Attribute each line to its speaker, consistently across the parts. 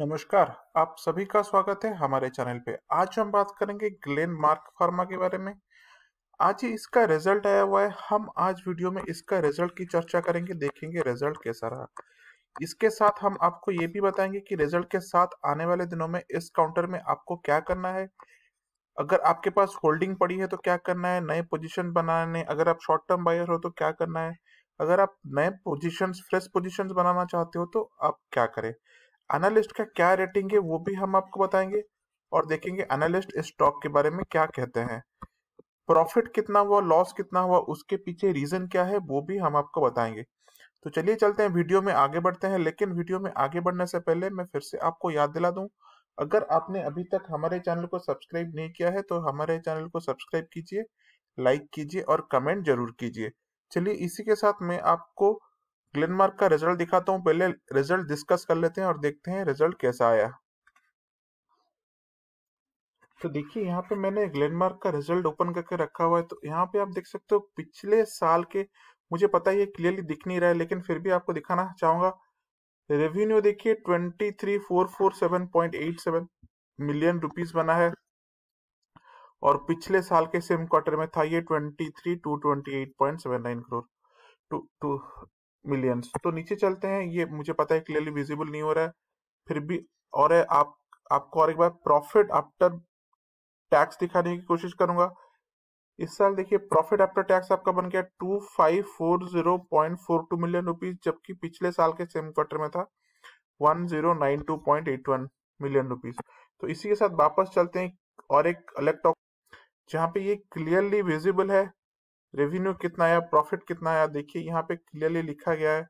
Speaker 1: नमस्कार आप सभी का स्वागत है हमारे चैनल पे आज हम बात करेंगे ग्लेन मार्क फार्मा के बारे में आज ही इसका रिजल्ट आया हुआ है हम आज वीडियो में इसका रिजल्ट की चर्चा करेंगे देखेंगे रिजल्ट कैसा रहा इसके साथ हम आपको ये भी बताएंगे कि रिजल्ट के साथ आने वाले दिनों में इस काउंटर में आपको क्या करना है अगर आपके पास होल्डिंग पड़ी है तो क्या करना है नए पोजिशन बनाने अगर आप शॉर्ट टर्म बायर हो तो क्या करना है अगर आप नए पोजिशन फ्रेश पोजिशन बनाना चाहते हो तो आप क्या करें एनालिस्ट का क्या रेटिंग है वो भी हम आपको बताएंगे और देखेंगे एनालिस्ट इस स्टॉक के बारे में क्या कहते हैं प्रॉफिट कितना हुआ लॉस कितना हुआ उसके पीछे रीजन क्या है वो भी हम आपको बताएंगे तो चलिए चलते हैं वीडियो में आगे बढ़ते हैं लेकिन वीडियो में आगे बढ़ने से पहले मैं फिर से आपको याद दिला दूं अगर आपने अभी तक हमारे चैनल को सब्सक्राइब नहीं किया है तो हमारे चैनल को सब्सक्राइब कीजिए लाइक कीजिए और कमेंट जरूर कीजिए चलिए इसी के साथ मैं आपको ग्लेनमार्क का रिजल्ट दिखाता हूँ पहले रिजल्ट डिस्कस कर लेते हैं और देखते हैं रिजल्ट कैसा आया तो देखिए यहाँ पे मैंने ग्लेनमार्क का रिजल्ट ओपन करके रखा हुआ है तो यहाँ पे आप देख सकते हो पिछले साल के मुझे पता है क्लियरली दिख नहीं रहा है लेकिन फिर भी आपको दिखाना चाहूंगा रेवेन्यू देखिए twenty three four four seven point eight seven million rupees बना है और पिछले साल के सेम क्वार्टर में था ये twenty three two twenty eight point seven nine crore two two millions तो नीचे चलते हैं ये मुझे पता है क्लियरली विजिबल नहीं हो रहा है फिर भी और है आप आपको और एक बार प्रॉफिट आफ्टर टैक्स दिखाने की कोशिश करूंगा इस साल देखिए प्रॉफिट आफ्टर टैक्स आपका बन गया two five four zero point four two million rupees जबकि पिछले साल के सेम क्वार्टर में था one zero nine two point eight one million rupees तो इसी के साथ वापस चलते हैं और एक अलग टॉप जहाँ पे ये क्लियरली विजिबल है रेवेन्यू कितना आया प्रॉफिट कितना आया देखिए यहाँ पे क्लियरली लिखा गया है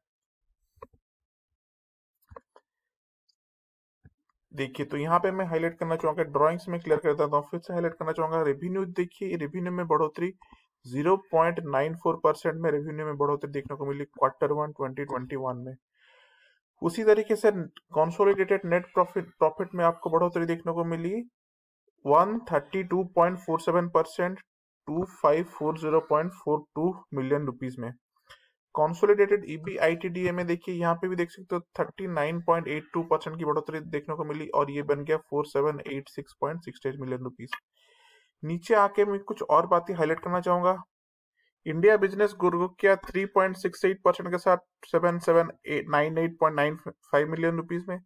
Speaker 1: देखिए तो यहाँ पे मैं हाईलाइट करना चाहूंगा ड्रॉइंग्स में क्लियर कर देता हूँ फिर से हाईलाइट करना चाहूंगा रेवेन्यू देखिए रेवेन्यू में बढ़ोतरी 0.94 परसेंट में रेवेन्यू में बढ़ोतरी देखने को मिली क्वार्टर वन 2021 में उसी तरीके से कॉन्सोलिडेटेड नेट प्रॉफिट प्रॉफिट में आपको बढ़ोतरी देखने को मिली one thirty two point four seven percent 2540.42 million rupees में कॉन्सोलिडेटेड ईबीआईटीडीए e में देखिए यहाँ पे भी देख सकते हो 39.82 परसेंट की बढ़ोतरी देखने को मिली और ये बन गया 4786.68 मिलियन रुपीस नीचे आके मैं कुछ और बातें हाईलाइट करना चाहूंगा इंडिया बिजनेस गुरु क्या 3.68 परसेंट के साथ 7798.95 मिलियन रुपीस में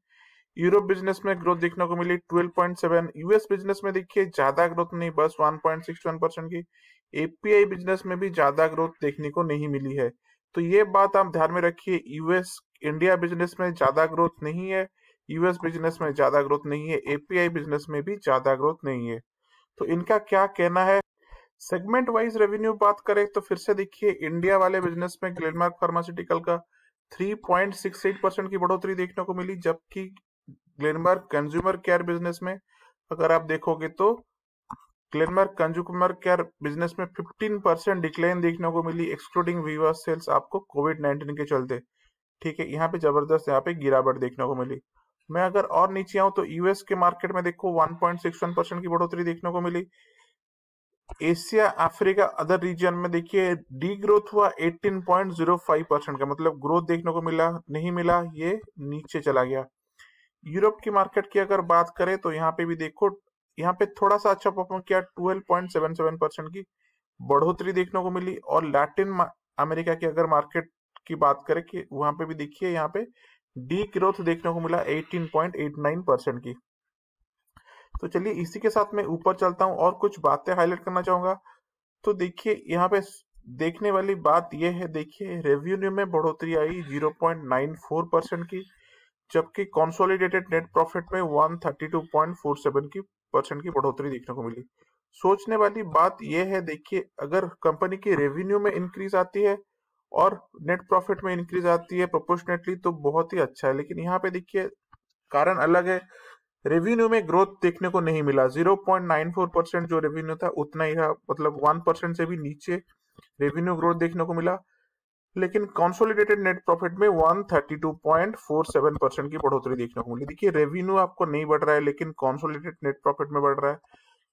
Speaker 1: यूरोप बिजनेस में ग्रोथ देखने को मिली 12.7 यूएस बिजनेस में देखिए ज्यादा ग्रोथ नहीं बस 1.61 परसेंट की एपीआई बिजनेस में भी ज्यादा ग्रोथ देखने को नहीं मिली है तो ये बात आप ध्यान में रखिए यूएस इंडिया बिजनेस में ज्यादा ग्रोथ नहीं है यूएस बिजनेस में ज्यादा ग्रोथ नहीं है एपीआई बिजनेस में भी ज्यादा ग्रोथ नहीं है तो इनका क्या कहना है सेगमेंट वाइज रेवेन्यू बात करें तो फिर से देखिए इंडिया वाले बिजनेस में ग्लेनमार्क फार्मास्यूटिकल का 3.68 परसेंट की बढ़ोतरी देखने को मिली जबकि ग्लेनमार्क कंज्यूमर केयर बिजनेस में अगर आप देखोगे तो ग्लेनमार्क कंज्यूमर केयर बिजनेस में 15 परसेंट डिक्लाइन देखने को मिली एक्सक्लूडिंग वीवा सेल्स आपको कोविड 19 के चलते ठीक है यहाँ पे जबरदस्त यहाँ पे गिरावट देखने को मिली मैं अगर और नीचे आऊँ तो यूएस के मार्केट में देखो 1.61 परसेंट की बढ़ोतरी देखने को मिली एशिया अफ्रीका अदर रीजन में देखिए डी ग्रोथ हुआ 18.05 परसेंट का मतलब ग्रोथ देखने को मिला नहीं मिला ये नीचे चला गया यूरोप की मार्केट की अगर बात करें तो यहाँ पे भी देखो यहाँ पे थोड़ा सा अच्छा परफॉर्म किया 12.77 परसेंट की बढ़ोतरी देखने को मिली और लैटिन अमेरिका की अगर मार्केट की बात करें कि वहां पे भी देखिए यहाँ पे डी ग्रोथ देखने को मिला 18.89 परसेंट की तो चलिए इसी के साथ मैं ऊपर चलता हूँ और कुछ बातें हाईलाइट करना चाहूंगा तो देखिए यहाँ पे देखने वाली बात यह है देखिए रेवेन्यू में बढ़ोतरी आई जीरो की जबकि कंसोलिडेटेड नेट प्रॉफिट में 132.47 की परसेंट की बढ़ोतरी देखने को मिली सोचने वाली बात यह है देखिए अगर कंपनी की रेवेन्यू में इंक्रीज आती है और नेट प्रॉफिट में इंक्रीज आती है प्रोपोर्शनेटली तो बहुत ही अच्छा है लेकिन यहाँ पे देखिए कारण अलग है रेवेन्यू में ग्रोथ देखने को नहीं मिला 0.94 परसेंट जो रेवेन्यू था उतना ही था मतलब 1 परसेंट से भी नीचे रेवेन्यू ग्रोथ देखने को मिला लेकिन कॉन्सोलिडेटेड नेट प्रॉफिट में 132.47 परसेंट की बढ़ोतरी देखने को मिली देखिए रेवेन्यू आपको नहीं बढ़ रहा है लेकिन कॉन्सोलिडेटेड नेट प्रॉफिट में बढ़ रहा है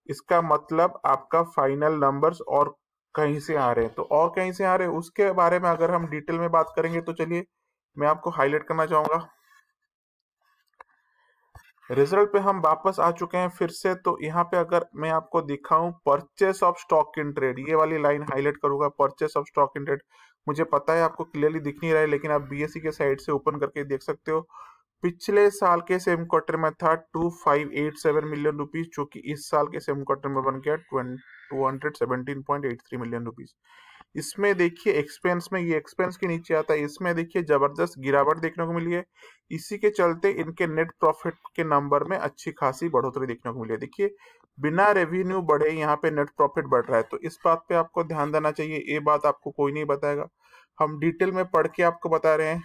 Speaker 1: इसका मतलब आपका फाइनल नंबर्स और कहीं से आ रहे हैं तो और कहीं से आ रहे हैं उसके बारे में अगर हम डिटेल में बात करेंगे तो चलिए मैं आपको हाईलाइट करना चाहूंगा रिजल्ट पे हम वापस आ चुके हैं फिर से तो यहाँ पे अगर मैं आपको दिखाऊं purchase of stock in trade ये वाली लाइन हाईलाइट करूंगा purchase of stock in trade मुझे पता है आपको क्लियरली दिख नहीं रहा है लेकिन आप बी e के साइड से ओपन करके देख सकते हो पिछले साल के सेम क्वार्टर में था 2587 मिलियन रुपीस जो कि इस साल के सेम क्वार्टर में बन गया 217.83 मिलियन रुपीस इसमें देखिए एक्सपेंस में ये एक्सपेंस के नीचे आता है इसमें देखिए जबरदस्त गिरावट देखने को मिली है इसी के चलते इनके नेट प्रॉफिट के नंबर में अच्छी खासी बढ़ोतरी देखने को मिली है देखिए बिना रेवेन्यू बढ़े यहाँ पे नेट प्रॉफिट बढ़ रहा है तो इस बात पे आपको ध्यान देना चाहिए ये बात आपको कोई नहीं बताएगा हम डिटेल में पढ़ के आपको बता रहे हैं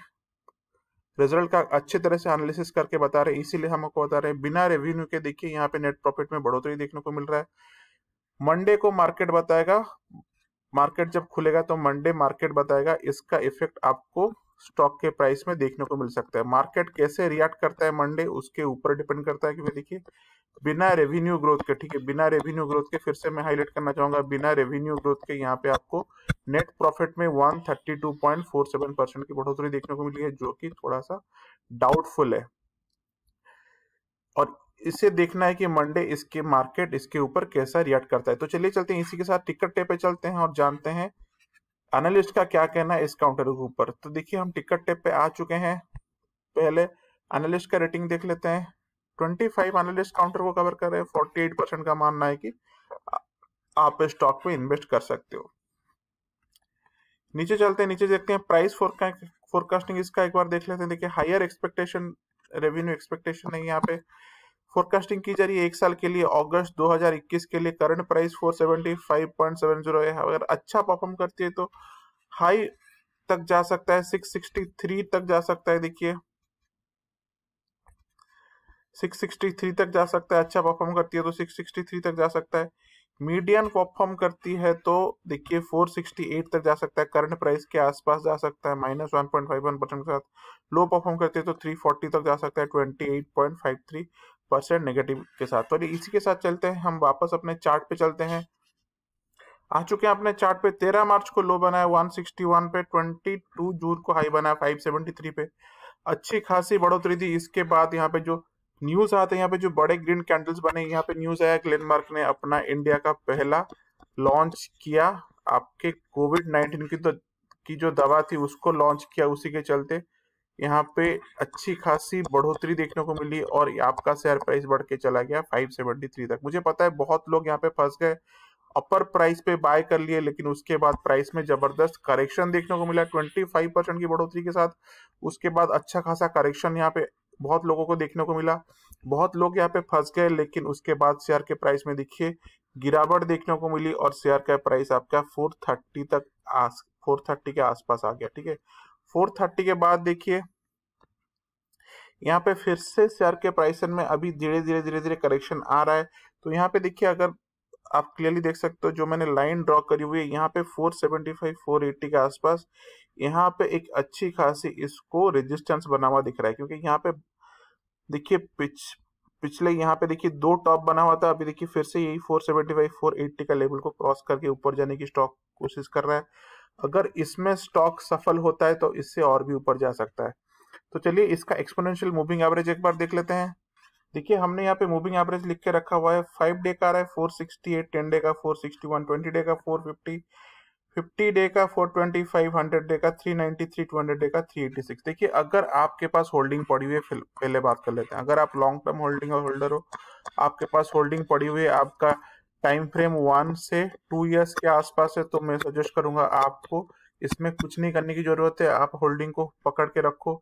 Speaker 1: रिजल्ट का अच्छे तरह से एनालिसिस करके बता रहे हैं इसीलिए हम आपको बता रहे हैं बिना रेवेन्यू के देखिए यहाँ पे नेट प्रॉफिट में बढ़ोतरी देखने को मिल रहा है मंडे को मार्केट बताएगा मार्केट जब खुलेगा तो मंडे मार्केट बताएगा इसका इफेक्ट आपको स्टॉक के प्राइस में देखने को मिल सकता है मार्केट कैसे रिएक्ट करता है मंडे उसके ऊपर डिपेंड करता है कि देखिए बिना रेवेन्यू ग्रोथ के ठीक है बिना रेवेन्यू ग्रोथ के फिर से मैं हाईलाइट करना चाहूंगा बिना रेवेन्यू ग्रोथ के यहाँ पे आपको नेट प्रॉफिट में सेवन परसेंट की बढ़ोतरी देखने को मिली है जो कि थोड़ा सा डाउटफुल है और इसे देखना है कि मंडे इसके मार्केट इसके ऊपर कैसा रिएक्ट करता है तो चलिए चलते हैं इसी के साथ टिकट टे पे चलते हैं और जानते हैं एनालिस्ट का क्या कहना है इस काउंटर के ऊपर तो देखिए हम टिकट टेप पे आ चुके हैं पहले एनालिस्ट का रेटिंग देख लेते हैं 25 एनालिस्ट काउंटर को कवर कर रहे हैं 48 परसेंट का मानना है कि आप स्टॉक में इन्वेस्ट कर सकते हो नीचे चलते हैं नीचे देखते हैं प्राइस फोरकास्टिंग इसका एक बार देख लेते हैं देखिए हायर एक्सपेक्टेशन रेवेन्यू एक्सपेक्टेशन है यहाँ पे फोरकास्टिंग की जा रही है एक साल के लिए अगस्त 2021 के लिए करंट प्राइस 475.70 है अगर अच्छा परफॉर्म करती है तो हाई तक जा सकता है 663 तक जा सकता है देखिए 663 तक जा सकता है अच्छा परफॉर्म करती है तो 663 तक जा सकता है मीडियम परफॉर्म करती है तो देखिए 468 तक जा सकता है करंट प्राइस के आसपास जा सकता है minus one point five one percent के साथ लो परफॉर्म करती है तो 340 तक जा सकता है 28.53 एट परसेंट नेगेटिव के साथ तो इसी के साथ चलते हैं हम वापस अपने चार्ट पे चलते हैं आ चुके हैं अपने चार्ट पे तेरह मार्च को लो बनाया वन सिक्सटी वन पे ट्वेंटी टू जून को हाई बनाया फाइव सेवेंटी थ्री पे अच्छी खासी बढ़ोतरी थी इसके बाद यहाँ पे जो न्यूज आते हैं यहाँ पे जो बड़े ग्रीन कैंडल्स बने यहाँ पे न्यूज आया ग्लेनमार्क ने अपना इंडिया का पहला लॉन्च किया आपके कोविड नाइन्टीन की तो की जो दवा थी उसको लॉन्च किया उसी के चलते यहाँ पे अच्छी खासी बढ़ोतरी देखने को मिली और आपका शेयर प्राइस बढ़ के चला गया फाइव सेवेंटी थ्री तक मुझे पता है बहुत लोग यहाँ पे फंस गए अपर प्राइस पे बाय कर लिए लेकिन उसके बाद प्राइस में जबरदस्त करेक्शन देखने को मिला ट्वेंटी फाइव परसेंट की बढ़ोतरी के साथ उसके बाद अच्छा खासा करेक्शन यहाँ पे बहुत लोगों को देखने को मिला बहुत लोग यहाँ पे फंस गए लेकिन उसके बाद शेयर के प्राइस में देखिए गिरावट देखने को मिली और शेयर का प्राइस आपका फोर तक आस फोर के आसपास आ गया ठीक है फोर थर्टी के बाद देखिए यहाँ पे फिर से शेयर के प्राइसन में अभी धीरे धीरे धीरे धीरे करेक्शन आ रहा है तो यहाँ पे देखिए अगर आप क्लियरली देख सकते हो जो मैंने लाइन ड्रॉ करी हुई है यहाँ पे 475 480 के आसपास यहाँ पे एक अच्छी खासी इसको रेजिस्टेंस बना हुआ दिख रहा है क्योंकि यहाँ पे देखिए पिछ पिछले यहाँ पे देखिए दो टॉप बना हुआ था अभी देखिए फिर से यही 475 480 का लेवल को क्रॉस करके ऊपर जाने की स्टॉक कोशिश कर रहा है अगर इसमें स्टॉक सफल होता है तो इससे और भी ऊपर जा सकता है तो चलिए इसका एक्सपोनेंशियल मूविंग एवरेज एक बार देख लेते हैं देखिए हमने यहाँ पे मूविंग एवरेज लिख के रखा हुआ है फाइव डे का आ रहा है four sixty eight ten day का four sixty one twenty day का फोर फिफ्टी फिफ्टी डे का four twenty five hundred day का three ninety three two hundred day का थ्री एटी सिक्स देखिए अगर आपके पास होल्डिंग पड़ी हुई है पहले बात कर लेते हैं अगर आप लॉन्ग टर्म होल्डिंग होल्डर हो आपके पास होल्डिंग पड़ी हुई है आपका टाइम फ्रेम वन से टू इयर्स के आसपास है तो मैं सजेस्ट करूंगा आपको इसमें कुछ नहीं करने की जरूरत है आप होल्डिंग को पकड़ के रखो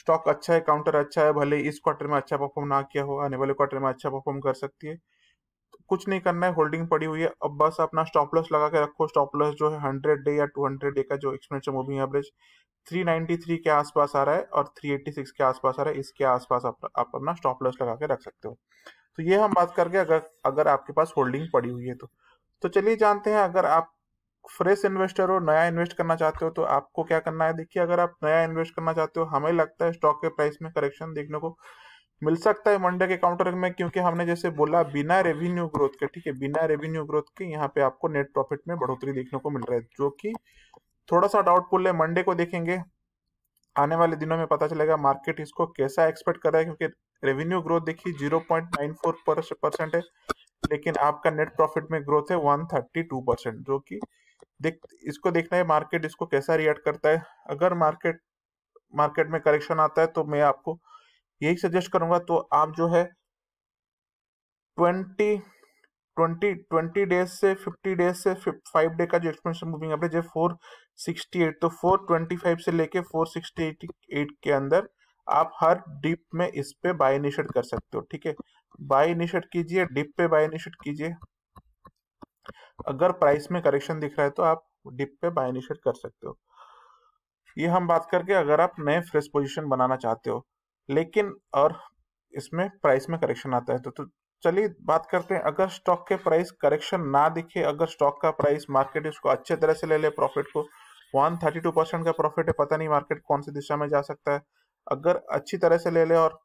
Speaker 1: स्टॉक अच्छा है काउंटर अच्छा है भले इस क्वार्टर में अच्छा परफॉर्म ना किया हो आने वाले क्वार्टर में अच्छा परफॉर्म कर सकती है तो कुछ नहीं करना है होल्डिंग पड़ी हुई है अब बस अपना स्टॉप लॉस लगा के रखो स्टॉप लॉस जो है हंड्रेड डे या टू हंड्रेड डे का जो exponential moving average three ninety three के आसपास आ रहा है और थ्री एट्टी सिक्स के आसपास आ रहा है इसके आसपास आप अपना स्टॉप लॉस लगा के रख सकते हो तो ये हम बात करके अगर अगर आपके पास होल्डिंग पड़ी हुई है तो तो चलिए जानते हैं अगर आप फ्रेश इन्वेस्टर हो नया इन्वेस्ट करना चाहते हो तो आपको क्या करना है देखिए अगर आप नया इन्वेस्ट करना चाहते हो हमें लगता है स्टॉक के प्राइस में करेक्शन देखने को मिल सकता है मंडे के काउंटर में क्योंकि हमने जैसे बोला बिना रेवेन्यू ग्रोथ के ठीक है बिना रेवेन्यू ग्रोथ के यहाँ पे आपको नेट प्रॉफिट में बढ़ोतरी देखने को मिल रहा है जो कि थोड़ा सा डाउटफुल है मंडे को देखेंगे आने वाले दिनों में पता चलेगा मार्केट इसको कैसा एक्सपेक्ट कर रहा है क्योंकि रेवेन्यू ग्रोथ देखिए zero point nine four percent है लेकिन आपका नेट प्रॉफिट में ग्रोथ है वन थर्टी टू परसेंट जो कि देख इसको देखना है मार्केट इसको कैसा रिएक्ट करता है अगर मार्केट मार्केट में करेक्शन आता है तो मैं आपको यही सजेस्ट करूंगा तो आप जो है ट्वेंटी ट्वेंटी ट्वेंटी डेज से फिफ्टी डेज से फाइव डे का जो एक्सपेंशन मूविंग एवरेज है फोर सिक्सटी एट तो फोर ट्वेंटी फाइव से लेके फोर सिक्सटी एट के अंदर आप हर डिप में इस पे बाय इनिशिएट कर सकते हो ठीक है बाय इनिशिएट कीजिए डिप पे बाय इनिशिएट कीजिए अगर प्राइस में करेक्शन दिख रहा है तो आप डिप पे बाय इनिशिएट कर सकते हो ये हम बात करके अगर आप नए फ्रेश पोजीशन बनाना चाहते हो लेकिन और इसमें प्राइस में करेक्शन आता है तो, तो चलिए बात करते हैं अगर स्टॉक के प्राइस करेक्शन ना दिखे अगर स्टॉक का प्राइस मार्केट इसको अच्छे तरह से ले ले प्रॉफिट को वन थर्टी टू परसेंट का प्रॉफिट है पता नहीं मार्केट कौन सी दिशा में जा सकता है अगर अच्छी तरह से ले लें और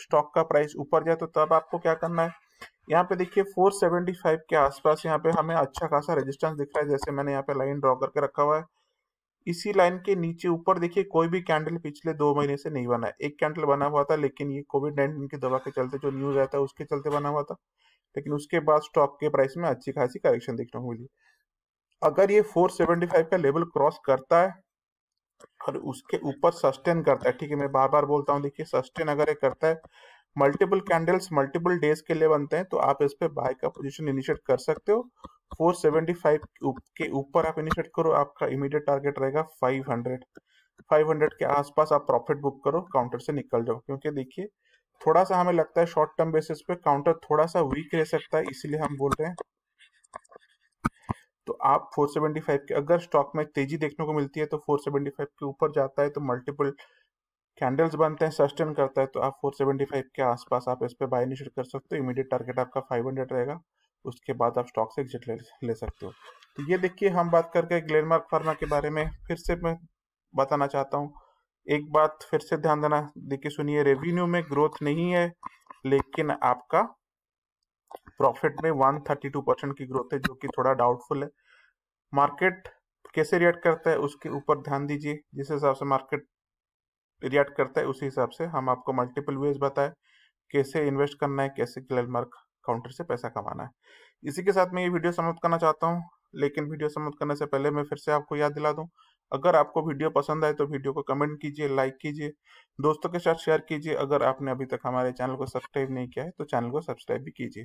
Speaker 1: स्टॉक का प्राइस ऊपर जाए तो तब आपको क्या करना है यहाँ पे देखिए 475 के आसपास यहाँ पे हमें अच्छा खासा रेजिस्टेंस दिख रहा है जैसे मैंने यहाँ पे लाइन ड्रॉ करके रखा हुआ है इसी लाइन के नीचे ऊपर देखिए कोई भी कैंडल पिछले दो महीने से नहीं बना है एक कैंडल बना हुआ था लेकिन ये कोविड नाइन्टीन की दवा के चलते जो न्यूज आया था उसके चलते बना हुआ था लेकिन उसके बाद स्टॉक के प्राइस में अच्छी खासी करेक्शन देखने को मिली अगर ये 475 का लेवल क्रॉस करता है और उसके ऊपर सस्टेन करता है ठीक है मैं बार बार बोलता हूँ देखिए सस्टेन अगर ये करता है मल्टीपल कैंडल्स मल्टीपल डेज के लिए बनते हैं तो आप इस पे बाय का पोजीशन इनिशिएट कर सकते हो 475 के ऊपर आप इनिशिएट करो आपका इमीडिएट टारगेट रहेगा 500 500 के आसपास आप प्रॉफिट बुक करो काउंटर से निकल जाओ क्योंकि देखिए थोड़ा सा हमें लगता है शॉर्ट टर्म बेसिस पे काउंटर थोड़ा सा वीक रह सकता है इसीलिए हम बोल रहे हैं तो आप 475 के अगर स्टॉक में तेजी देखने को मिलती है तो 475 के ऊपर जाता है तो मल्टीपल कैंडल्स बनते हैं सस्टेन करता है तो आप 475 के आसपास आप इस पर बाय निश्चित कर सकते हो इमीडिएट टारगेट आपका 500 रहेगा उसके बाद आप स्टॉक से एग्जिट ले, ले सकते हो तो ये देखिए हम बात करके गए ग्लेनमार्क फार्मा के बारे में फिर से मैं बताना चाहता हूँ एक बात फिर से ध्यान देना देखिए सुनिए रेवेन्यू में ग्रोथ नहीं है लेकिन आपका प्रॉफिट में 132 परसेंट की ग्रोथ है जो कि थोड़ा डाउटफुल है मार्केट कैसे रिएक्ट करता है उसके ऊपर ध्यान दीजिए जिस हिसाब से मार्केट रिएक्ट करता है उसी हिसाब से हम आपको मल्टीपल वेज बताए कैसे इन्वेस्ट करना है कैसे क्लेल मार्क काउंटर से पैसा कमाना है इसी के साथ मैं ये वीडियो समाप्त करना चाहता हूँ लेकिन वीडियो समाप्त करने से पहले मैं फिर से आपको याद दिला दूँ अगर आपको वीडियो पसंद आए तो वीडियो को कमेंट कीजिए लाइक कीजिए दोस्तों के साथ शेयर कीजिए अगर आपने अभी तक हमारे चैनल को सब्सक्राइब नहीं किया है तो चैनल को सब्सक्राइब भी कीजिए